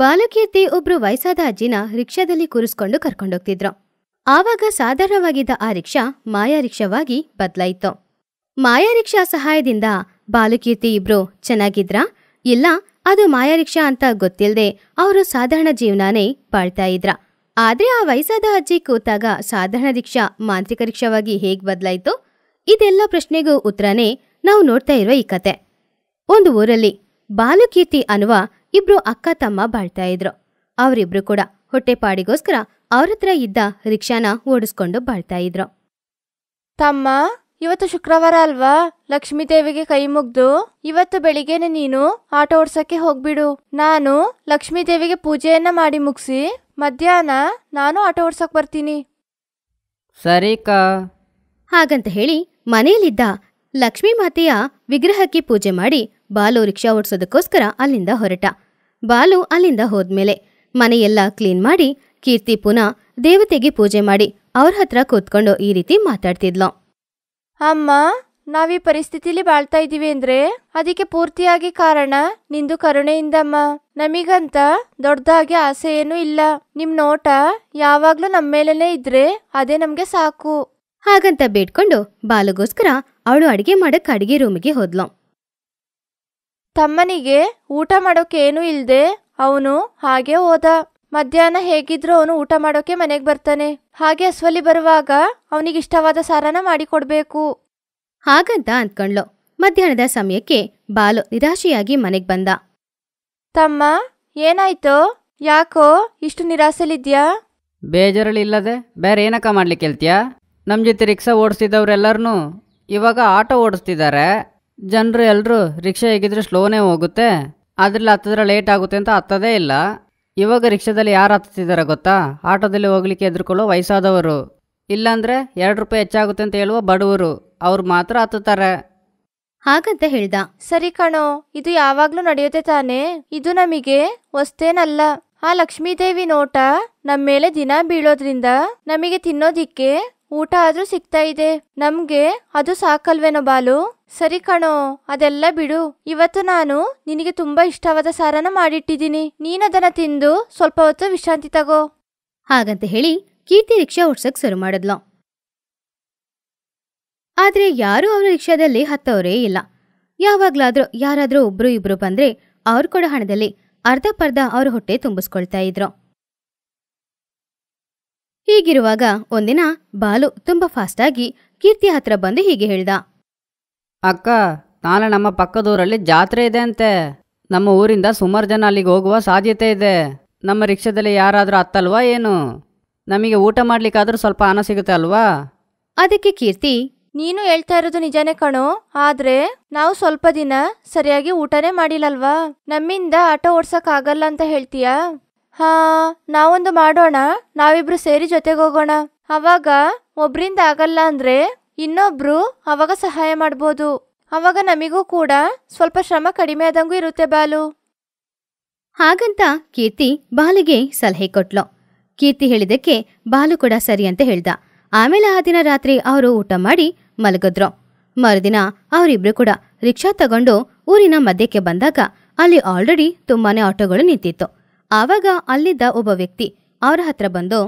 ಬಾಲುಕೀರ್ತಿ ಒಬ್ರು ವಯಸ್ಸಾದ ಅಜ್ಜಿನ ರಿಕ್ಷಾದಲ್ಲಿ ಕೂರಿಸ್ಕೊಂಡು ಕರ್ಕೊಂಡೋಗ್ತಿದ್ರು ಆವಾಗ ಸಾಧಾರಣವಾಗಿದ್ದ ಆ ರಿಕ್ಷಾ ಮಾಯಾ ರಿಕ್ಷಾವಾಗಿ ಬದಲಾಯಿತು ಮಾಯಾ ರಿಕ್ಷಾ ಸಹಾಯದಿಂದ ಬಾಲುಕೀರ್ತಿ ಇಬ್ರು ಚೆನ್ನಾಗಿದ್ರ ಇಲ್ಲ ಅದು ಮಾಯಾ ರಿಕ್ಷಾ ಅಂತ ಗೊತ್ತಿಲ್ಲದೆ ಅವರು ಸಾಧಾರಣ ಜೀವನಾನೇ ಬಾಳ್ತಾ ಇದ್ರ ಆದ್ರೆ ಆ ವಯಸ್ಸಾದ ಅಜ್ಜಿ ಕೂತಾಗ ಸಾಧಾರಣ ರಿಕ್ಷಾ ಮಾಂತ್ರಿಕ ರಿಕ್ಷಾವಾಗಿ ಹೇಗ್ ಬದಲಾಯಿತು ಇದೆಲ್ಲ ಪ್ರಶ್ನೆಗೂ ಉತ್ತರನೇ ನಾವು ನೋಡ್ತಾ ಇರುವ ಈ ಕತೆ ಒಂದು ಊರಲ್ಲಿ ಬಾಲಕೀರ್ತಿ ಅನ್ನುವ ಇಬ್ರು ಅಕ್ಕ ತಮ್ಮ ಬಾಳ್ತಾ ಇದ್ರು ಅವರಿಬ್ರು ಕೂಡ ಹೊಟ್ಟೆಪಾಡಿಗೋಸ್ಕರ ಹತ್ರ ಇದ್ದ ರಿಕ್ಷಾನ ಓಡಿಸ್ಕೊಂಡು ಬಾಳ್ತಾ ಇದ್ರು ತಮ್ಮ ಇವತ್ತು ಶುಕ್ರವಾರ ಅಲ್ವಾ ಲಕ್ಷ್ಮೀ ದೇವಿಗೆ ಕೈ ಮುಗ್ದು ಇವತ್ತು ಬೆಳಿಗ್ಗೆನೆ ನೀನು ಆಟೋ ಓಡ್ಸಕ್ಕೆ ಹೋಗ್ಬಿಡು ನಾನು ಲಕ್ಷ್ಮೀ ದೇವಿಗೆ ಪೂಜೆಯನ್ನ ಮಾಡಿ ಮುಗಿಸಿ ಮಧ್ಯಾಹ್ನ ನಾನು ಆಟೋ ಓಡ್ಸಕ್ ಬರ್ತೀನಿ ಸರಿ ಹಾಗಂತ ಹೇಳಿ ಮನೆಯಲ್ಲಿದ್ದ ಲಕ್ಷ್ಮೀ ಮಾತೆಯ ವಿಗ್ರಹಕ್ಕೆ ಪೂಜೆ ಮಾಡಿ ಬಾಲು ರಿಕ್ಷಾ ಓಡಿಸೋದಕ್ಕೋಸ್ಕರ ಅಲ್ಲಿಂದ ಹೊರಟ ಬಾಲು ಅಲ್ಲಿಂದ ಹೋದ್ಮೇಲೆ ಮನೆಯೆಲ್ಲ ಕ್ಲೀನ್ ಮಾಡಿ ಕೀರ್ತಿ ಪುನಃ ದೇವತೆಗೆ ಪೂಜೆ ಮಾಡಿ ಅವ್ರ ಹತ್ರ ಕೂತ್ಕೊಂಡು ಈ ರೀತಿ ಮಾತಾಡ್ತಿದ್ಲು ಅಮ್ಮ ನಾವೀ ಪರಿಸ್ಥಿತಿಲಿ ಬಾಳ್ತಾ ಇದೀವಿ ಅಂದ್ರೆ ಅದಕ್ಕೆ ಪೂರ್ತಿಯಾಗಿ ಕಾರಣ ನಿಂದು ಕರುಣೆಯಿಂದಮ್ಮ ನಮಿಗಂತ ದೊಡ್ಡದಾಗಿ ಆಸೆ ಏನೂ ಇಲ್ಲ ನಿಮ್ ನೋಟ ಯಾವಾಗ್ಲೂ ನಮ್ಮ ಮೇಲೇನೆ ಇದ್ರೆ ಅದೇ ನಮ್ಗೆ ಸಾಕು ಹಾಗಂತ ಬೇಡ್ಕೊಂಡು ಬಾಲುಗೋಸ್ಕರ ಅವಳು ಅಡಿಗೆ ಮಾಡಕ್ ಅಡಿಗೆ ರೂಮಿಗೆ ಹೋದ್ಲು ತಮ್ಮನಿಗೆ ಊಟ ಮಾಡೋಕೆ ಏನೂ ಇಲ್ಲದೆ ಅವನು ಹಾಗೆ ಹೋದ ಮಧ್ಯಾಹ್ನ ಹೇಗಿದ್ರು ಅವನು ಊಟ ಮಾಡೋಕೆ ಮನೆಗೆ ಬರ್ತಾನೆ ಹಾಗೆ ಅಸ್ವಲಿ ಬರುವಾಗ ಅವನಿಗೆ ಇಷ್ಟವಾದ ಸಾರನ ಮಾಡಿಕೊಡ್ಬೇಕು ಹಾಗಂತ ಅಂದ್ಕೊಂಡ್ಲು ಮಧ್ಯಾಹ್ನದ ಸಮಯಕ್ಕೆ ಬಾಲು ನಿರಾಶೆಯಾಗಿ ಮನೆಗೆ ಬಂದ ತಮ್ಮ ಏನಾಯ್ತೋ ಯಾಕೋ ಇಷ್ಟು ನಿರಾಸೆಲಿದ್ಯಾ ಬೇಜಾರಲ್ಲಿಲ್ಲದೆ ಬೇರೆ ಏನಕ್ಕ ಮಾಡ್ಲಿಕ್ಕೆ ಹೇಳ್ತೀಯಾ ನಮ್ಮ ಜೊತೆ ರಿಕ್ಷಾ ಓಡಿಸ್ತಿದ್ದವ್ರೆಲ್ಲರನ್ನೂ ಇವಾಗ ಆಟೋ ಓಡಿಸ್ತಿದ್ದಾರೆ ಜನರು ಎಲ್ಲರೂ ರಿಕ್ಷಾ ಹೇಗಿದ್ರೆ ಸ್ಲೋನೇ ಹೋಗುತ್ತೆ ಅದ್ರಲ್ಲಿ ಹತ್ತಿದ್ರೆ ಲೇಟ್ ಆಗುತ್ತೆ ಅಂತ ಹತ್ತದೇ ಇಲ್ಲ ಇವಾಗ ರಿಕ್ಷಾದಲ್ಲಿ ಯಾರು ಹತ್ತುತ್ತಿದ್ದಾರೆ ಗೊತ್ತಾ ಆಟೋದಲ್ಲಿ ಹೋಗ್ಲಿಕ್ಕೆ ಎದುರುಕೊಳ್ಳೋ ವಯಸ್ಸಾದವರು ಇಲ್ಲಾಂದ್ರೆ ಎರಡು ರೂಪಾಯಿ ಹೆಚ್ಚಾಗುತ್ತೆ ಅಂತ ಹೇಳುವ ಬಡವರು ಅವ್ರು ಮಾತ್ರ ಹತ್ತುತ್ತಾರೆ ಹಾಗಂತ ಹೇಳ್ದ ಸರಿ ಕಣೋ ಇದು ಯಾವಾಗ್ಲೂ ನಡೆಯುತ್ತೆ ತಾನೇ ಇದು ನಮಗೆ ಹೊಸ್ತೇನಲ್ಲ ಆ ಲಕ್ಷ್ಮೀದೇವಿ ನೋಟ ನಮ್ಮ ಮೇಲೆ ದಿನ ಬೀಳೋದ್ರಿಂದ ನಮಗೆ ತಿನ್ನೋದಿಕ್ಕೆ ಊಟ ಆದ್ರೂ ಸಿಗ್ತಾ ಇದೆ ನಮ್ಗೆ ಅದು ಸಾಕಲ್ವೇನೋ ಬಾಲು ಸರಿ ಕಣೋ ಅದೆಲ್ಲ ಬಿಡು ಇವತ್ತು ನಾನು ನಿನಗೆ ತುಂಬಾ ಇಷ್ಟವಾದ ಸಾರನ ಮಾಡಿಟ್ಟಿದ್ದೀನಿ ನೀನದನ್ನ ತಿಂದು ಸ್ವಲ್ಪ ಹೊತ್ತು ವಿಶ್ರಾಂತಿ ತಗೋ ಹಾಗಂತ ಹೇಳಿ ಕೀರ್ತಿ ರಿಕ್ಷಾ ಓಡ್ಸಕ್ ಶುರು ಮಾಡಿದ್ಲು ಆದ್ರೆ ಯಾರು ಅವ್ರ ರಿಕ್ಷಾದಲ್ಲಿ ಹತ್ತವರೇ ಇಲ್ಲ ಯಾವಾಗ್ಲಾದ್ರೂ ಯಾರಾದ್ರೂ ಒಬ್ರು ಇಬ್ರು ಬಂದ್ರೆ ಅವ್ರು ಕೊಡೋ ಹಣದಲ್ಲಿ ಅರ್ಧ ಪರ್ಧ ಅವ್ರ ಹೊಟ್ಟೆ ತುಂಬಿಸ್ಕೊಳ್ತಾ ಇದ್ರು ಹೀಗಿರುವಾಗ ಒಂದಿನ ಬಾಲು ತುಂಬಾ ಫಾಸ್ಟ್ ಆಗಿ ಕೀರ್ತಿ ಹತ್ರ ಬಂದು ಹೀಗೆ ಹೇಳ್ದ ಅಕ್ಕ ನಾಳೆ ನಮ್ಮ ಪಕ್ಕದೂರಲ್ಲಿ ಜಾತ್ರೆ ಇದೆ ಅಂತೆ ನಮ್ಮ ಊರಿಂದ ಸುಮಾರು ಜನ ಅಲ್ಲಿಗೆ ಹೋಗುವ ಸಾಧ್ಯತೆ ಇದೆ ನಮ್ಮ ರಿಕ್ಷಾದಲ್ಲಿ ಯಾರಾದರೂ ಅತ್ತಲ್ವಾ ಏನು ನಮಗೆ ಊಟ ಮಾಡ್ಲಿಕ್ಕಾದರೂ ಸ್ವಲ್ಪ ಹಣ ಸಿಗುತ್ತೆ ಅಲ್ವಾ ಅದಕ್ಕೆ ಕೀರ್ತಿ ನೀನು ಹೇಳ್ತಾ ಇರೋದು ನಿಜನೇ ಕಣೋ ಆದ್ರೆ ನಾವು ಸ್ವಲ್ಪ ದಿನ ಸರಿಯಾಗಿ ಊಟನೇ ಮಾಡಿಲ್ಲಲ್ವಾ ನಮ್ಮಿಂದ ಆಟೋ ಓಡ್ಸಕ್ ಆಗಲ್ಲ ಅಂತ ಹೇಳ್ತೀಯಾ ಹಾ ನಾವೊಂದು ಮಾಡೋಣ ನಾವಿಬ್ರು ಸೇರಿ ಜೊತೆಗೆ ಹೋಗೋಣ ಅವಾಗ ಒಬ್ರಿಂದ ಆಗಲ್ಲ ಅಂದ್ರೆ ಇನ್ನೊಬ್ರು ಅವಾಗ ಸಹಾಯ ಮಾಡ್ಬೋದು ಅವಾಗ ನಮಿಗೂ ಕೂಡ ಸ್ವಲ್ಪ ಶ್ರಮ ಕಡಿಮೆ ಆದಂಗೂ ಇರುತ್ತೆ ಬಾಲು ಹಾಗಂತ ಕೀರ್ತಿ ಬಾಲಿಗೆ ಸಲಹೆ ಕೊಟ್ಲು ಕೀರ್ತಿ ಹೇಳಿದಕ್ಕೆ ಬಾಲು ಕೂಡ ಸರಿ ಅಂತ ಹೇಳ್ದ ಆಮೇಲೆ ಆ ದಿನ ರಾತ್ರಿ ಅವರು ಊಟ ಮಾಡಿ ಮಲಗಿದ್ರು ಮರುದಿನ ಅವರಿಬ್ರು ಕೂಡ ರಿಕ್ಷಾ ತಗೊಂಡು ಊರಿನ ಮಧ್ಯಕ್ಕೆ ಬಂದಾಗ ಅಲ್ಲಿ ಆಲ್ರೆಡಿ ತುಂಬಾನೇ ಆಟೋಗಳು ನಿಂತಿತ್ತು ಆವಾಗ ಅಲ್ಲಿದ್ದ ಒಬ್ಬ ವ್ಯಕ್ತಿ ಅವರ ಹತ್ರ ಬಂದು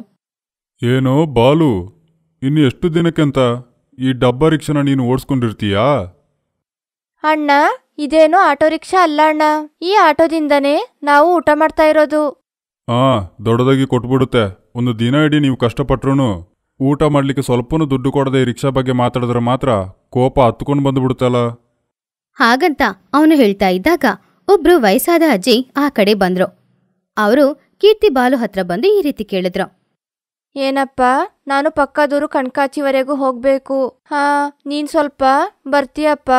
ಏನೋ ಬಾಲು ಇನ್ನು ಎಷ್ಟು ದಿನಕ್ಕೆಂತ ಈ ಡಬ್ಬ ರಿಕ್ಷಾನ ನೀನು ಓಡಿಸ್ಕೊಂಡಿರ್ತೀಯ ಅಣ್ಣ ಇದೇನು ಆಟೋ ರಿಕ್ಷಾ ಅಲ್ಲ ಅಣ್ಣ ಈ ಆಟೋದಿಂದನೇ ನಾವು ಊಟ ಮಾಡ್ತಾ ಇರೋದು ಹಾ ದೊಡ್ಡದಾಗಿ ಕೊಟ್ಬಿಡುತ್ತೆ ಒಂದು ದಿನ ಇಡೀ ನೀವು ಕಷ್ಟಪಟ್ರು ಊಟ ಮಾಡ್ಲಿಕ್ಕೆ ಸ್ವಲ್ಪನೂ ದುಡ್ಡು ಕೊಡದೆ ಈ ರಿಕ್ಷಾ ಬಗ್ಗೆ ಮಾತಾಡಿದ್ರೆ ಮಾತ್ರ ಕೋಪ ಹತ್ಕೊಂಡು ಬಂದ್ಬಿಡುತ್ತಲ್ಲ ಹಾಗಂತ ಅವನು ಹೇಳ್ತಾ ಇದ್ದಾಗ ಒಬ್ರು ವಯಸ್ಸಾದ ಅಜ್ಜಿ ಆ ಕಡೆ ಬಂದ್ರು ಅವರು ಕೀರ್ತಿ ಬಾಲು ಹತ್ರ ಬಂದು ಈ ರೀತಿ ಕೇಳಿದ್ರು ಏನಪ್ಪಾ ನಾನು ಪಕ್ಕದೂರು ಕಣ್ಕಾಚಿವರೆಗೂ ಹೋಗ್ಬೇಕು ಹಾ ನೀನ್ ಸ್ವಲ್ಪ ಬರ್ತೀಯಪ್ಪ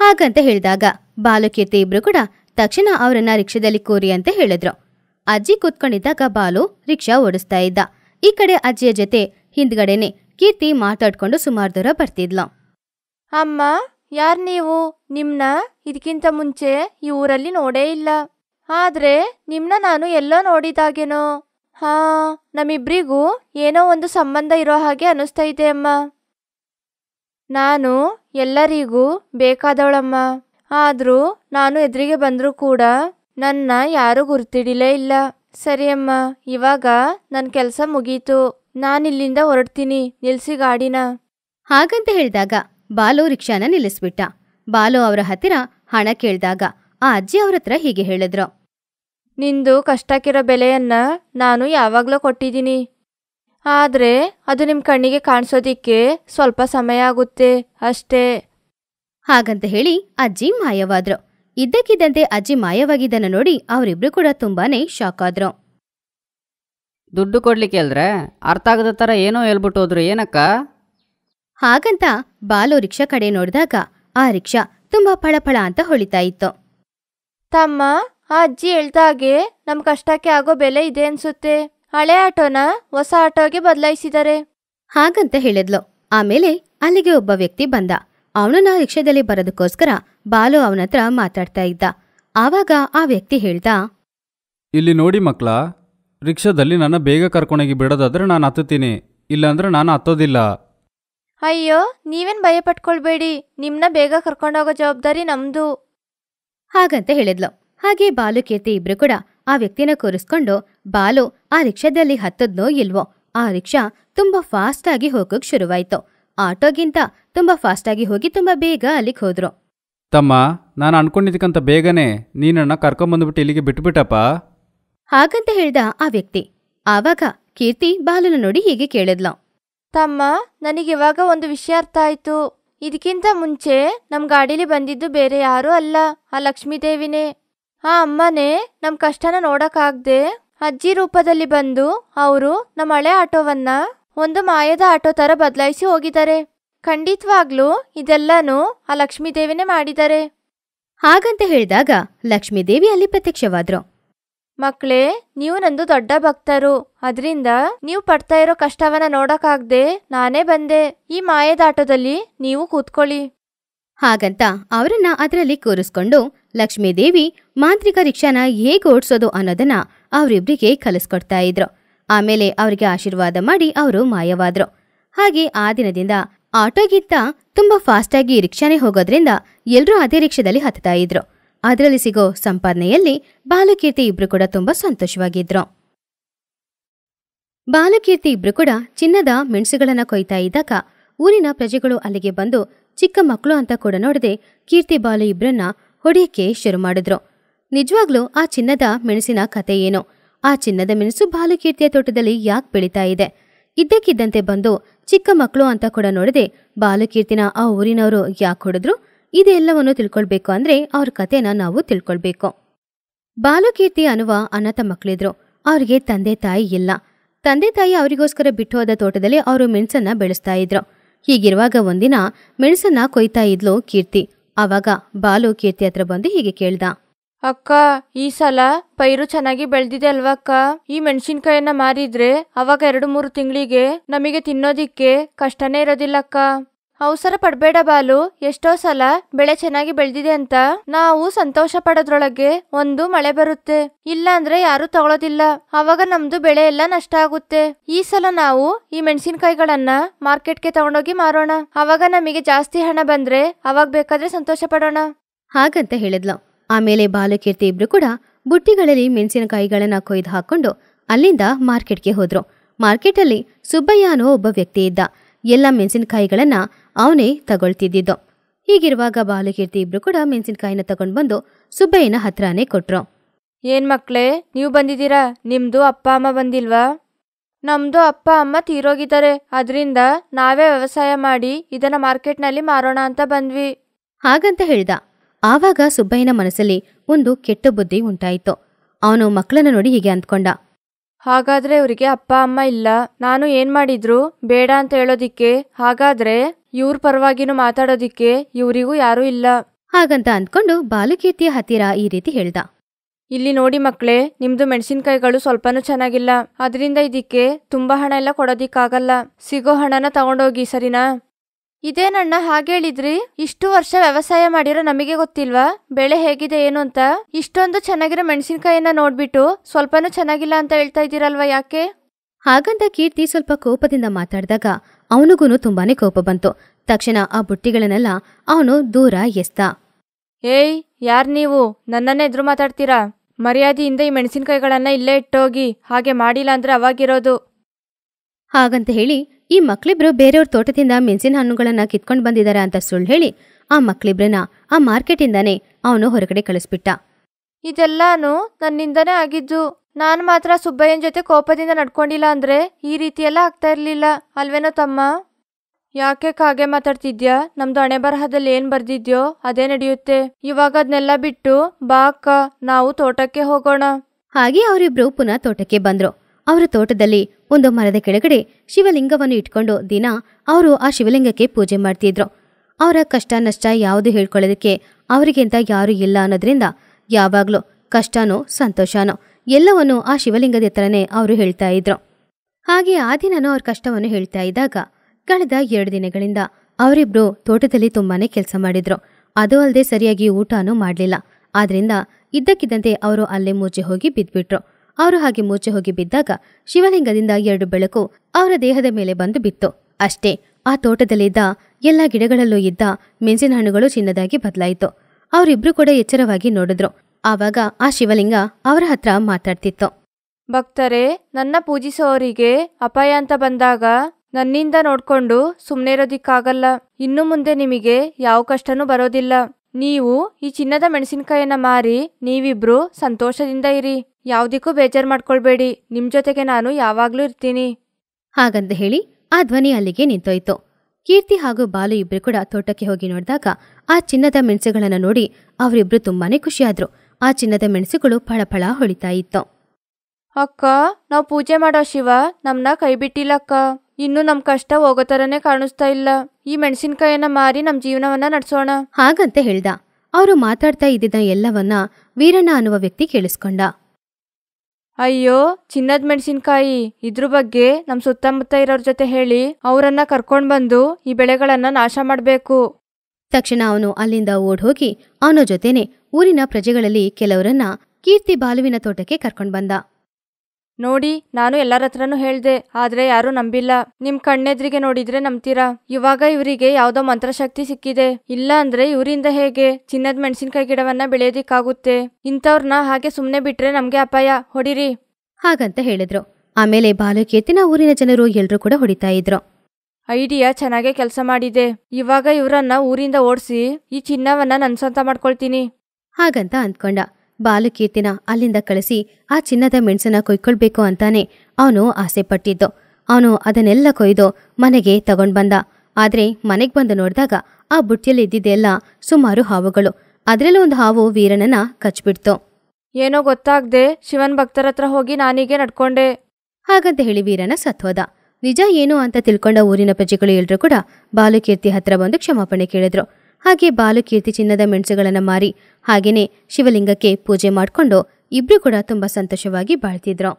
ಹಾಗಂತ ಹೇಳಿದಾಗ ಬಾಲುಕೀರ್ತಿ ಇಬ್ರು ಕೂಡ ತಕ್ಷಣ ಅವರನ್ನ ರಿಕ್ಷಾದಲ್ಲಿ ಕೂರಿ ಅಂತ ಹೇಳಿದ್ರು ಅಜ್ಜಿ ಕೂತ್ಕೊಂಡಿದ್ದಾಗ ಬಾಲು ರಿಕ್ಷಾ ಓಡಿಸ್ತಾ ಇದ್ದ ಈ ಕಡೆ ಅಜ್ಜಿಯ ಜೊತೆ ಹಿಂದ್ಗಡೆನೆ ಕೀರ್ತಿ ಮಾತಾಡ್ಕೊಂಡು ಸುಮಾರು ದೂರ ಬರ್ತಿದ್ಲ ಅಮ್ಮ ಯಾರ್ ನೀವು ನಿಮ್ನ ಇದಕ್ಕಿಂತ ಮುಂಚೆ ಈ ಊರಲ್ಲಿ ನೋಡೇ ಇಲ್ಲ ಆದ್ರೆ ನಿಮ್ನ ನಾನು ಎಲ್ಲೋ ನೋಡಿದಾಗೇನೋ ಹಾ ನಮ್ಮಿಬ್ರಿಗೂ ಏನೋ ಒಂದು ಸಂಬಂಧ ಇರೋ ಹಾಗೆ ಅನ್ನಿಸ್ತಾ ಇದೆ ಅಮ್ಮ ನಾನು ಎಲ್ಲರಿಗೂ ಬೇಕಾದವಳಮ್ಮ ಆದರೂ ನಾನು ಎದುರಿಗೆ ಬಂದರೂ ಕೂಡ ನನ್ನ ಯಾರೂ ಗುರುತಿಡಿಲೇ ಇಲ್ಲ ಸರಿ ಅಮ್ಮ ಇವಾಗ ನನ್ನ ಕೆಲಸ ಮುಗೀತು ನಾನಿಲ್ಲಿಂದ ಹೊರಡ್ತೀನಿ ನಿಲ್ಸಿ ಗಾಡಿನ ಹಾಗಂತ ಹೇಳಿದಾಗ ಬಾಲು ರಿಕ್ಷಾನ ನಿಲ್ಲಿಸ್ಬಿಟ್ಟ ಬಾಲು ಅವರ ಹತ್ತಿರ ಹಣ ಕೇಳಿದಾಗ ಆ ಅಜ್ಜಿ ಅವ್ರ ಹತ್ರ ಹೀಗೆ ಹೇಳಿದ್ರು ನಿಂದು ಕಷ್ಟಕ್ಕಿರೋ ಬೆಲೆಯನ್ನು ನಾನು ಯಾವಾಗಲೂ ಕೊಟ್ಟಿದ್ದೀನಿ ಆದರೆ ಅದು ನಿಮ್ಮ ಕಣ್ಣಿಗೆ ಕಾಣಿಸೋದಿಕ್ಕೆ ಸ್ವಲ್ಪ ಸಮಯ ಆಗುತ್ತೆ ಅಷ್ಟೇ ಹಾಗಂತ ಹೇಳಿ ಅಜ್ಜಿ ಮಾಯವಾದ್ರು ಇದ್ದಕ್ಕಿದ್ದಂತೆ ಅಜ್ಜಿ ಮಾಯವಾಗಿದ್ದನ್ನು ನೋಡಿ ಅವರಿಬ್ರು ಕೂಡ ತುಂಬಾನೇ ಶಾಕ್ ಆದ್ರು ದುಡ್ಡು ಕೊಡ್ಲಿಕ್ಕೆ ಅಲ್ದ್ರೆ ಅರ್ಥ ಆಗದ ತರ ಏನೋ ಹೇಳ್ಬಿಟ್ಟು ಹೋದ್ರು ಏನಕ್ಕ ಹಾಗಂತ ಬಾಲು ರಿಕ್ಷಾ ಕಡೆ ನೋಡಿದಾಗ ಆ ರಿಕ್ಷಾ ತುಂಬಾ ಫಳಫಳ ಅಂತ ಹೊಳಿತಾ ಇತ್ತು ತಮ್ಮ ಆ ಅಜ್ಜಿ ಹೇಳ್ದಾಗೆ ನಮ್ ಕಷ್ಟಕ್ಕೆ ಆಗೋ ಬೆಲೆ ಇದೆ ಅನ್ಸುತ್ತೆ ಹಳೆ ಆಟೋನ ಹೊಸ ಆಟೋಗೆ ಬದಲಾಯಿಸಿದ್ದಾರೆ ಹಾಗಂತ ಹೇಳಿದ್ಲು ಆಮೇಲೆ ಅಲ್ಲಿಗೆ ಒಬ್ಬ ವ್ಯಕ್ತಿ ಬಂದ ಅವನನ್ನ ರಿಕ್ಷಾದಲ್ಲಿ ಬರೋದಕ್ಕೋಸ್ಕರ ಬಾಲು ಅವನತ್ರ ಮಾತಾಡ್ತಾ ಇದ್ದ ಆವಾಗ ಆ ವ್ಯಕ್ತಿ ಹೇಳ್ದ ಇಲ್ಲಿ ನೋಡಿ ಮಕ್ಳ ರಿಕ್ಷಾದಲ್ಲಿ ನನ್ನ ಬೇಗ ಕರ್ಕೊಂಡೋಗಿ ಬಿಡೋದಾದ್ರೆ ನಾನು ಹತ್ತುತ್ತೀನಿ ಇಲ್ಲಾಂದ್ರೆ ನಾನು ಹತ್ತೋದಿಲ್ಲ ಅಯ್ಯೋ ನೀವೇನ್ ಭಯ ಪಟ್ಕೊಳ್ಬೇಡಿ ನಿಮ್ನ ಬೇಗ ಕರ್ಕೊಂಡೋಗೋ ಜವಾಬ್ದಾರಿ ನಮ್ದು ಹಾಗಂತ ಹೇಳಿದ್ಲು ಹಾಗೆ ಬಾಲು ಕೀರ್ತಿ ಇಬ್ರು ಕೂಡ ಆ ವ್ಯಕ್ತಿನ ಕೂರಿಸ್ಕೊಂಡು ಬಾಲು ಆ ರಿಕ್ಷಾದಲ್ಲಿ ಹತ್ತದ್ನೋ ಇಲ್ವೋ ಆ ರಿಕ್ಷಾ ತುಂಬಾ ಫಾಸ್ಟ್ ಆಗಿ ಹೋಗಕ್ ಶುರುವಾಯ್ತು ಆಟೋಗಿಂತ ತುಂಬಾ ಫಾಸ್ಟ್ ಆಗಿ ಹೋಗಿ ತುಂಬಾ ಬೇಗ ಅಲ್ಲಿಗೆ ಹೋದ್ರು ತಮ್ಮ ನಾನು ಅನ್ಕೊಂಡಿದ್ದಕ್ಕಂತ ಬೇಗನೆ ನೀನನ್ನ ಕರ್ಕೊಂಬಂದ್ಬಿಟ್ಟು ಇಲ್ಲಿಗೆ ಬಿಟ್ಬಿಟ್ಟಪ್ಪ ಹಾಗಂತ ಹೇಳ್ದ ಆ ವ್ಯಕ್ತಿ ಆವಾಗ ಕೀರ್ತಿ ಬಾಲನ ನೋಡಿ ಹೀಗೆ ಕೇಳಿದ್ಲ ತಮ್ಮ ನನಗೆ ಇವಾಗ ಒಂದು ವಿಷಯ ಅರ್ಥ ಆಯ್ತು ಇದಕ್ಕಿಂತ ಮುಂಚೆ ನಮ್ ಗಾಡೀಲಿ ಬಂದಿದ್ದು ಬೇರೆ ಯಾರೂ ಅಲ್ಲ ಆ ಲಕ್ಷ್ಮೀದೇವಿನೇ ಆ ಅಮ್ಮನೇ ನಮ್ಮ ಕಷ್ಟನ ನೋಡೋಕ್ಕಾಗದೆ ಅಜ್ಜಿ ರೂಪದಲ್ಲಿ ಬಂದು ಅವರು ನಮ್ಮ ಹಳೆ ಆಟೋವನ್ನ ಒಂದು ಮಾಯದ ಆಟೋ ಥರ ಬದಲಾಯಿಸಿ ಹೋಗಿದ್ದಾರೆ ಖಂಡಿತವಾಗ್ಲೂ ಇದೆಲ್ಲನೂ ಆ ಲಕ್ಷ್ಮೀದೇವಿನೇ ಮಾಡಿದ್ದಾರೆ ಹಾಗಂತ ಹೇಳಿದಾಗ ಲಕ್ಷ್ಮೀದೇವಿ ಅಲ್ಲಿ ಪ್ರತ್ಯಕ್ಷವಾದ್ರು ಮಕ್ಕಳೇ ನೀವು ನಂದು ದೊಡ್ಡ ಭಕ್ತರು ಅದರಿಂದ ನೀವು ಪಡ್ತಾ ಇರೋ ಕಷ್ಟವನ್ನ ನೋಡಕ್ಕಾಗ್ದೆ ನಾನೇ ಬಂದೆ ಈ ಮಾಯದಾಟದಲ್ಲಿ ನೀವು ಕೂತ್ಕೊಳ್ಳಿ ಹಾಗಂತ ಅವರನ್ನ ಅದರಲ್ಲಿ ಕೂರಿಸ್ಕೊಂಡು ಲಕ್ಷ್ಮೀದೇವಿ ಮಾಂತ್ರಿಕ ರಿಕ್ಷಾನ ಹೇಗೆ ಓಡಿಸೋದು ಅನ್ನೋದನ್ನ ಅವರಿಬ್ಬರಿಗೆ ಕಲಿಸ್ಕೊಡ್ತಾ ಇದ್ರು ಆಮೇಲೆ ಅವರಿಗೆ ಆಶೀರ್ವಾದ ಮಾಡಿ ಅವರು ಮಾಯವಾದ್ರು ಹಾಗೆ ಆ ದಿನದಿಂದ ಆಟೋಗಿಂತ ತುಂಬಾ ಆಗಿ ರಿಕ್ಷಾನೇ ಹೋಗೋದ್ರಿಂದ ಎಲ್ಲರೂ ಅದೇ ರಿಕ್ಷಾದಲ್ಲಿ ಹತ್ತಾ ಇದ್ರು ಅದರಲ್ಲಿ ಸಿಗೋ ಸಂಪಾದನೆಯಲ್ಲಿ ಬಾಲಕೀರ್ತಿ ಇಬ್ರು ಕೂಡ ತುಂಬಾ ಸಂತೋಷವಾಗಿದ್ರು ಬಾಲಕೀರ್ತಿ ಇಬ್ರು ಕೂಡ ಚಿನ್ನದ ಮೆಣಸುಗಳನ್ನ ಕೊಯ್ತಾ ಇದ್ದಾಗ ಊರಿನ ಪ್ರಜೆಗಳು ಅಲ್ಲಿಗೆ ಬಂದು ಚಿಕ್ಕ ಮಕ್ಕಳು ಅಂತ ಕೂಡ ನೋಡದೆ ಕೀರ್ತಿ ಬಾಲು ಇಬ್ಬರನ್ನ ಹೊಡೆಯಕ್ಕೆ ಶುರು ಮಾಡಿದ್ರು ನಿಜವಾಗ್ಲೂ ಆ ಚಿನ್ನದ ಮೆಣಸಿನ ಕತೆ ಏನು ಆ ಚಿನ್ನದ ಮೆಣಸು ಬಾಲು ಕೀರ್ತಿಯ ತೋಟದಲ್ಲಿ ಯಾಕೆ ಬೆಳೀತಾ ಇದೆ ಇದ್ದಕ್ಕಿದ್ದಂತೆ ಬಂದು ಚಿಕ್ಕ ಮಕ್ಕಳು ಅಂತ ಕೂಡ ನೋಡದೆ ಬಾಲಕೀರ್ತಿನ ಆ ಊರಿನವರು ಯಾಕೆ ಹೊಡೆದ್ರು ಇದೆಲ್ಲವನ್ನು ತಿಳ್ಕೊಳ್ಬೇಕು ಅಂದ್ರೆ ಅವ್ರ ಕಥೆನ ನಾವು ತಿಳ್ಕೊಳ್ಬೇಕು ಬಾಲಕೀರ್ತಿ ಅನ್ನುವ ಅನಾಥ ಮಕ್ಕಳಿದ್ರು ಅವ್ರಿಗೆ ತಂದೆ ತಾಯಿ ಇಲ್ಲ ತಂದೆ ತಾಯಿ ಅವರಿಗೋಸ್ಕರ ಬಿಟ್ಟು ಹೋದ ತೋಟದಲ್ಲಿ ಅವರು ಮೆಣಸನ್ನ ಬೆಳೆಸ್ತಾ ಇದ್ರು ಹೀಗಿರುವಾಗ ಒಂದಿನ ಮೆಣಸನ್ನ ಕೊಯ್ತಾ ಇದ್ಲು ಕೀರ್ತಿ ಆವಾಗ ಬಾಲು ಕೀರ್ತಿ ಹತ್ರ ಬಂದು ಹೀಗೆ ಕೇಳ್ದ ಅಕ್ಕ ಈ ಸಲ ಪೈರು ಚೆನ್ನಾಗಿ ಬೆಳೆದಿದೆ ಅಲ್ವಾ ಅಕ್ಕ ಈ ಮೆಣಸಿನ್ಕಾಯನ್ನ ಮಾರಿದ್ರೆ ಅವಾಗ ಎರಡು ಮೂರು ತಿಂಗಳಿಗೆ ನಮಗೆ ತಿನ್ನೋದಿಕ್ಕೆ ಕಷ್ಟನೇ ಇರೋದಿಲ್ಲ ಅಕ್ಕ ಅವಸರ ಪಡ್ಬೇಡ ಬಾಲು ಎಷ್ಟೋ ಸಲ ಬೆಳೆ ಚೆನ್ನಾಗಿ ಬೆಳೆದಿದೆ ಅಂತ ನಾವು ಸಂತೋಷ ಪಡೋದ್ರೊಳಗೆ ಒಂದು ಮಳೆ ಬರುತ್ತೆ ಇಲ್ಲ ಅಂದ್ರೆ ಯಾರು ತಗೊಳೋದಿಲ್ಲ ಅವಾಗ ನಮ್ದು ಬೆಳೆ ಎಲ್ಲ ನಷ್ಟ ಆಗುತ್ತೆ ಈ ಸಲ ನಾವು ಈ ಮೆಣಸಿನಕಾಯಿಗಳನ್ನ ಮಾರ್ಕೆಟ್ಗೆ ತಗೊಂಡೋಗಿ ಮಾರೋಣ ಅವಾಗ ನಮಗೆ ಜಾಸ್ತಿ ಹಣ ಬಂದ್ರೆ ಅವಾಗ ಬೇಕಾದ್ರೆ ಸಂತೋಷ ಪಡೋಣ ಹಾಗಂತ ಹೇಳಿದ್ಲು ಆಮೇಲೆ ಬಾಲಕೀರ್ತಿ ಇಬ್ರು ಕೂಡ ಬುಟ್ಟಿಗಳಲ್ಲಿ ಮೆಣಸಿನಕಾಯಿಗಳನ್ನ ಕೊಯ್ದು ಹಾಕೊಂಡು ಅಲ್ಲಿಂದ ಮಾರ್ಕೆಟ್ಗೆ ಹೋದ್ರು ಮಾರ್ಕೆಟಲ್ಲಿ ಸುಬ್ಬಯ್ಯ ಅನ್ನೋ ಒಬ್ಬ ವ್ಯಕ್ತಿ ಇದ್ದ ಎಲ್ಲ ಮೆಣಸಿನಕಾಯಿಗಳನ್ನು ಅವನೇ ತಗೊಳ್ತಿದ್ದಿದ್ದು ಹೀಗಿರುವಾಗ ಬಾಲಕೀರ್ತಿ ಇಬ್ರು ಕೂಡ ಮೆಣಸಿನಕಾಯಿನ ತಗೊಂಡು ಬಂದು ಸುಬ್ಬಯ್ಯನ ಹತ್ರನೇ ಕೊಟ್ರು ಏನ್ ಮಕ್ಳೇ ನೀವು ಬಂದಿದ್ದೀರಾ ನಿಮ್ದು ಅಪ್ಪ ಅಮ್ಮ ಬಂದಿಲ್ವಾ ನಮ್ದು ಅಪ್ಪ ಅಮ್ಮ ತೀರೋಗಿದ್ದಾರೆ ಅದರಿಂದ ನಾವೇ ವ್ಯವಸಾಯ ಮಾಡಿ ಇದನ್ನ ಮಾರ್ಕೆಟ್ನಲ್ಲಿ ಮಾರೋಣ ಅಂತ ಬಂದ್ವಿ ಹಾಗಂತ ಹೇಳ್ದ ಆವಾಗ ಸುಬ್ಬಯ್ಯನ ಮನಸ್ಸಲ್ಲಿ ಒಂದು ಕೆಟ್ಟ ಬುದ್ಧಿ ಉಂಟಾಯಿತು ಅವನು ಮಕ್ಕಳನ್ನು ನೋಡಿ ಹೀಗೆ ಅಂದ್ಕೊಂಡ ಹಾಗಾದ್ರೆ ಅವರಿಗೆ ಅಪ್ಪ ಅಮ್ಮ ಇಲ್ಲ ನಾನು ಏನ್ ಮಾಡಿದ್ರು ಬೇಡ ಅಂತ ಹೇಳೋದಿಕ್ಕೆ ಹಾಗಾದ್ರೆ ಇವ್ರ ಪರವಾಗಿನೂ ಮಾತಾಡೋದಿಕ್ಕೆ ಇವರಿಗೂ ಯಾರೂ ಇಲ್ಲ ಹಾಗಂತ ಅಂದ್ಕೊಂಡು ಬಾಲಕೀರ್ತಿಯ ಹತ್ತಿರ ಈ ರೀತಿ ಹೇಳ್ದ ಇಲ್ಲಿ ನೋಡಿ ಮಕ್ಳೇ ನಿಮ್ದು ಮೆಣಸಿನ್ಕಾಯಿಗಳು ಸ್ವಲ್ಪನೂ ಚೆನ್ನಾಗಿಲ್ಲ ಅದರಿಂದ ಇದಕ್ಕೆ ತುಂಬಾ ಹಣ ಎಲ್ಲ ಕೊಡೋದಿಕ್ಕಾಗಲ್ಲ ಸಿಗೋ ಹಣನ ತಗೊಂಡೋಗಿ ಸರಿನಾ ಇದೇನಣ್ಣ ಹಾಗೆ ಹೇಳಿದ್ರಿ ಇಷ್ಟು ವರ್ಷ ವ್ಯವಸಾಯ ಮಾಡಿರೋ ನಮಗೆ ಗೊತ್ತಿಲ್ವಾ ಬೆಳೆ ಹೇಗಿದೆ ಏನು ಅಂತ ಇಷ್ಟೊಂದು ಚೆನ್ನಾಗಿರೋ ಮೆಣಸಿನಕಾಯಿನ ನೋಡ್ಬಿಟ್ಟು ಸ್ವಲ್ಪನೂ ಚೆನ್ನಾಗಿಲ್ಲ ಅಂತ ಹೇಳ್ತಾ ಇದ್ದೀರಲ್ವಾ ಯಾಕೆ ಹಾಗಂತ ಕೀರ್ತಿ ಸ್ವಲ್ಪ ಕೋಪದಿಂದ ಮಾತಾಡಿದಾಗ ಅವನಿಗೂ ತುಂಬಾನೇ ಕೋಪ ಬಂತು ತಕ್ಷಣ ಆ ಬುಟ್ಟಿಗಳನ್ನೆಲ್ಲ ಅವನು ದೂರ ಎಸ್ತ ಏಯ್ ಯಾರ್ ನೀವು ನನ್ನನ್ನೇ ಎದುರು ಮಾತಾಡ್ತೀರಾ ಮರ್ಯಾದೆಯಿಂದ ಈ ಮೆಣಸಿನಕಾಯಿಗಳನ್ನ ಇಲ್ಲೇ ಇಟ್ಟೋಗಿ ಹಾಗೆ ಮಾಡಿಲ್ಲ ಅಂದ್ರೆ ಅವಾಗಿರೋದು ಹಾಗಂತ ಹೇಳಿ ಈ ಮಕ್ಳಿಬ್ರು ಬೇರೆಯವ್ರ ತೋಟದಿಂದ ಮೆಣಸಿನ ಹಣ್ಣುಗಳನ್ನ ಕಿತ್ಕೊಂಡು ಬಂದಿದ್ದಾರೆ ಅಂತ ಸುಳ್ಳು ಹೇಳಿ ಆ ಮಕ್ಕಳಿಬ್ರನ್ನ ಆ ಮಾರ್ಕೆಟ್ ಇಂದಾನೆ ಅವನು ಹೊರಗಡೆ ಕಳಿಸ್ಬಿಟ್ಟ ಇದೆಲ್ಲಾನು ನನ್ನಿಂದನೇ ಆಗಿದ್ದು ನಾನು ಮಾತ್ರ ಸುಬ್ಬಯ್ಯನ ಜೊತೆ ಕೋಪದಿಂದ ನಡ್ಕೊಂಡಿಲ್ಲ ಅಂದ್ರೆ ಈ ರೀತಿಯೆಲ್ಲ ಆಗ್ತಾ ಇರಲಿಲ್ಲ ಅಲ್ವೇನೋ ತಮ್ಮ ಯಾಕೆ ಕಾಗೆ ಮಾತಾಡ್ತಿದ್ಯಾ ನಮ್ದು ಹಣೆ ಬರಹದಲ್ಲಿ ಏನ್ ಬರ್ದಿದ್ಯೋ ಅದೇ ನಡೆಯುತ್ತೆ ಇವಾಗ ಅದನ್ನೆಲ್ಲ ಬಿಟ್ಟು ಬಾ ನಾವು ತೋಟಕ್ಕೆ ಹೋಗೋಣ ಹಾಗೆ ಅವರಿಬ್ರು ಪುನಃ ತೋಟಕ್ಕೆ ಬಂದ್ರು ಅವರ ತೋಟದಲ್ಲಿ ಒಂದು ಮರದ ಕೆಳಗಡೆ ಶಿವಲಿಂಗವನ್ನು ಇಟ್ಕೊಂಡು ದಿನ ಅವರು ಆ ಶಿವಲಿಂಗಕ್ಕೆ ಪೂಜೆ ಮಾಡ್ತಿದ್ರು ಅವರ ಕಷ್ಟ ನಷ್ಟ ಯಾವುದು ಹೇಳ್ಕೊಳ್ಳೋದಕ್ಕೆ ಅವರಿಗಿಂತ ಯಾರೂ ಇಲ್ಲ ಅನ್ನೋದ್ರಿಂದ ಯಾವಾಗಲೂ ಕಷ್ಟನೋ ಸಂತೋಷನೋ ಎಲ್ಲವನ್ನೂ ಆ ಶಿವಲಿಂಗದ ಹತ್ರನೇ ಅವರು ಹೇಳ್ತಾ ಇದ್ರು ಹಾಗೆ ಆ ದಿನನೂ ಅವ್ರ ಕಷ್ಟವನ್ನು ಹೇಳ್ತಾ ಇದ್ದಾಗ ಕಳೆದ ಎರಡು ದಿನಗಳಿಂದ ಅವರಿಬ್ರು ತೋಟದಲ್ಲಿ ತುಂಬಾನೇ ಕೆಲಸ ಮಾಡಿದ್ರು ಅದು ಅಲ್ಲದೆ ಸರಿಯಾಗಿ ಊಟನೂ ಮಾಡಲಿಲ್ಲ ಆದ್ರಿಂದ ಇದ್ದಕ್ಕಿದ್ದಂತೆ ಅವರು ಅಲ್ಲೇ ಮೂಚೆ ಹೋಗಿ ಬಿದ್ದುಬಿಟ್ರು ಅವರು ಹಾಗೆ ಮೂಚೆ ಹೋಗಿ ಬಿದ್ದಾಗ ಶಿವಲಿಂಗದಿಂದ ಎರಡು ಬೆಳಕು ಅವರ ದೇಹದ ಮೇಲೆ ಬಂದು ಬಿತ್ತು ಅಷ್ಟೇ ಆ ತೋಟದಲ್ಲಿದ್ದ ಎಲ್ಲ ಗಿಡಗಳಲ್ಲೂ ಇದ್ದ ಮೆಣಸಿನ ಹಣ್ಣುಗಳು ಚಿನ್ನದಾಗಿ ಬದಲಾಯಿತು ಅವರಿಬ್ರು ಕೂಡ ಎಚ್ಚರವಾಗಿ ನೋಡಿದ್ರು ಆವಾಗ ಆ ಶಿವಲಿಂಗ ಅವರ ಹತ್ರ ಮಾತಾಡ್ತಿತ್ತು ಭಕ್ತರೇ ನನ್ನ ಪೂಜಿಸೋರಿಗೆ ಅಪಾಯ ಅಂತ ಬಂದಾಗ ನನ್ನಿಂದ ನೋಡ್ಕೊಂಡು ಸುಮ್ಮನೆ ಇರೋದಿಕ್ಕಾಗಲ್ಲ ಇನ್ನು ಮುಂದೆ ನಿಮಗೆ ಯಾವ ಕಷ್ಟನೂ ಬರೋದಿಲ್ಲ ನೀವು ಈ ಚಿನ್ನದ ಮೆಣಸಿನಕಾಯಿಯನ್ನ ಮಾರಿ ನೀವಿಬ್ರು ಸಂತೋಷದಿಂದ ಇರಿ ಯಾವುದಕ್ಕೂ ಬೇಜಾರು ಮಾಡ್ಕೊಳ್ಬೇಡಿ ನಿಮ್ ಜೊತೆಗೆ ನಾನು ಯಾವಾಗ್ಲೂ ಇರ್ತೀನಿ ಹಾಗಂತ ಹೇಳಿ ಆ ಧ್ವನಿ ಅಲ್ಲಿಗೆ ನಿಂತೋಯ್ತು ಕೀರ್ತಿ ಹಾಗೂ ಬಾಲು ಇಬ್ರು ಕೂಡ ತೋಟಕ್ಕೆ ಹೋಗಿ ನೋಡಿದಾಗ ಆ ಚಿನ್ನದ ಮೆಣಸುಗಳನ್ನು ನೋಡಿ ಅವರಿಬ್ರು ತುಂಬಾನೇ ಖುಷಿಯಾದ್ರು ಆ ಚಿನ್ನದ ಮೆಣಸುಗಳು ಫಳಫಳ ಹೊಳಿತಾ ಇತ್ತು ಅಕ್ಕ ನಾವು ಪೂಜೆ ಮಾಡೋ ಶಿವ ನಮ್ನ ಕೈ ಬಿಟ್ಟಿಲ್ಲಕ್ಕ ಇನ್ನು ನಮ್ ಕಷ್ಟ ಹೋಗೋ ತರನೇ ಕಾಣಿಸ್ತಾ ಇಲ್ಲ ಈ ಮೆಣಸಿನಕಾಯನ್ನ ಮಾರಿ ನಮ್ ಜೀವನವನ್ನ ನಡೆಸೋಣ ಹಾಗಂತ ಹೇಳ್ದ ಅವರು ಮಾತಾಡ್ತಾ ಇದ್ದಿದ್ದ ಎಲ್ಲವನ್ನ ವೀರಣ್ಣ ಅನ್ನುವ ವ್ಯಕ್ತಿ ಕೇಳಿಸ್ಕೊಂಡ ಅಯ್ಯೋ ಚಿನ್ನದ ಮೆಣಸಿನ್ಕಾಯಿ ಇದ್ರ ಬಗ್ಗೆ ನಮ್ಮ ಸುತ್ತಮುತ್ತ ಇರೋರ ಜೊತೆ ಹೇಳಿ ಅವರನ್ನ ಕರ್ಕೊಂಡ್ ಬಂದು ಈ ಬೆಳೆಗಳನ್ನ ನಾಶ ಮಾಡಬೇಕು ತಕ್ಷಣ ಅವನು ಅಲ್ಲಿಂದ ಓಡ್ ಹೋಗಿ ಅವನ ಜೊತೆನೆ ಊರಿನ ಪ್ರಜೆಗಳಲ್ಲಿ ಕೆಲವರನ್ನ ಕೀರ್ತಿ ಬಾಲುವಿನ ತೋಟಕ್ಕೆ ಕರ್ಕೊಂಡ್ ಬಂದ ನೋಡಿ ನಾನು ಎಲ್ಲರ ಹತ್ರನೂ ಹೇಳ್ದೆ ಆದ್ರೆ ಯಾರು ನಂಬಿಲ್ಲ ನಿಮ್ ಕಣ್ಣೆದ್ರಿಗೆ ನೋಡಿದ್ರೆ ನಂಬ್ತೀರಾ ಇವಾಗ ಇವರಿಗೆ ಯಾವ್ದೋ ಮಂತ್ರಶಕ್ತಿ ಸಿಕ್ಕಿದೆ ಇಲ್ಲ ಅಂದ್ರೆ ಇವರಿಂದ ಹೇಗೆ ಚಿನ್ನದ ಮೆಣಸಿನ್ಕಾಯಿ ಗಿಡವನ್ನ ಬೆಳೆಯೋದಿಕ್ಕಾಗುತ್ತೆ ಇಂಥವ್ರನ್ನ ಹಾಗೆ ಸುಮ್ನೆ ಬಿಟ್ರೆ ನಮ್ಗೆ ಅಪಾಯ ಹೊಡಿರಿ ಹಾಗಂತ ಹೇಳಿದ್ರು ಆಮೇಲೆ ಬಾಲಕೇತಿನ ಊರಿನ ಜನರು ಎಲ್ರೂ ಕೂಡ ಹೊಡಿತಾ ಇದ್ರು ಐಡಿಯಾ ಚೆನ್ನಾಗೆ ಕೆಲಸ ಮಾಡಿದೆ ಇವಾಗ ಇವರನ್ನ ಊರಿಂದ ಓಡಿಸಿ ಈ ಚಿನ್ನವನ್ನ ನನ್ ಸ್ವಂತ ಮಾಡ್ಕೊಳ್ತೀನಿ ಹಾಗಂತ ಅಂದ್ಕೊಂಡ ಬಾಲುಕೀರ್ತಿನ ಅಲ್ಲಿಂದ ಕಳಿಸಿ ಆ ಚಿನ್ನದ ಮೆಣಸನ್ನ ಕೊಯ್ಕೊಳ್ಬೇಕು ಅಂತಾನೆ ಅವನು ಆಸೆ ಪಟ್ಟಿದ್ದು ಅವನು ಅದನ್ನೆಲ್ಲ ಕೊಯ್ದು ಮನೆಗೆ ತಗೊಂಡು ಬಂದ ಆದ್ರೆ ಮನೆಗೆ ಬಂದು ನೋಡಿದಾಗ ಆ ಬುಟ್ಟಿಯಲ್ಲಿ ಇದ್ದಿದ್ದೆಲ್ಲ ಸುಮಾರು ಹಾವುಗಳು ಅದರಲ್ಲೂ ಒಂದು ಹಾವು ವೀರನನ್ನ ಕಚ್ಬಿಡ್ತು ಏನೋ ಗೊತ್ತಾಗ್ದೆ ಶಿವನ್ ಭಕ್ತರ ಹತ್ರ ಹೋಗಿ ನಾನೀಗೇ ನಡ್ಕೊಂಡೆ ಹಾಗಂತ ಹೇಳಿ ವೀರನ ಸತ್ವದ ನಿಜ ಏನು ಅಂತ ತಿಳ್ಕೊಂಡ ಊರಿನ ಪ್ರಜೆಗಳು ಎಲ್ರೂ ಕೂಡ ಬಾಲುಕೀರ್ತಿ ಹತ್ರ ಬಂದು ಕ್ಷಮಾಪಣೆ ಕೇಳಿದ್ರು ಹಾಗೆ ಬಾಲುಕೀರ್ತಿ ಚಿನ್ನದ ಮೆಣಸುಗಳನ್ನು ಮಾರಿ ಹಾಗೆಯೇ ಶಿವಲಿಂಗಕ್ಕೆ ಪೂಜೆ ಮಾಡಿಕೊಂಡು ಇಬ್ಬರೂ ಕೂಡ ತುಂಬ ಸಂತೋಷವಾಗಿ ಬಾಳ್ತಿದ್ರು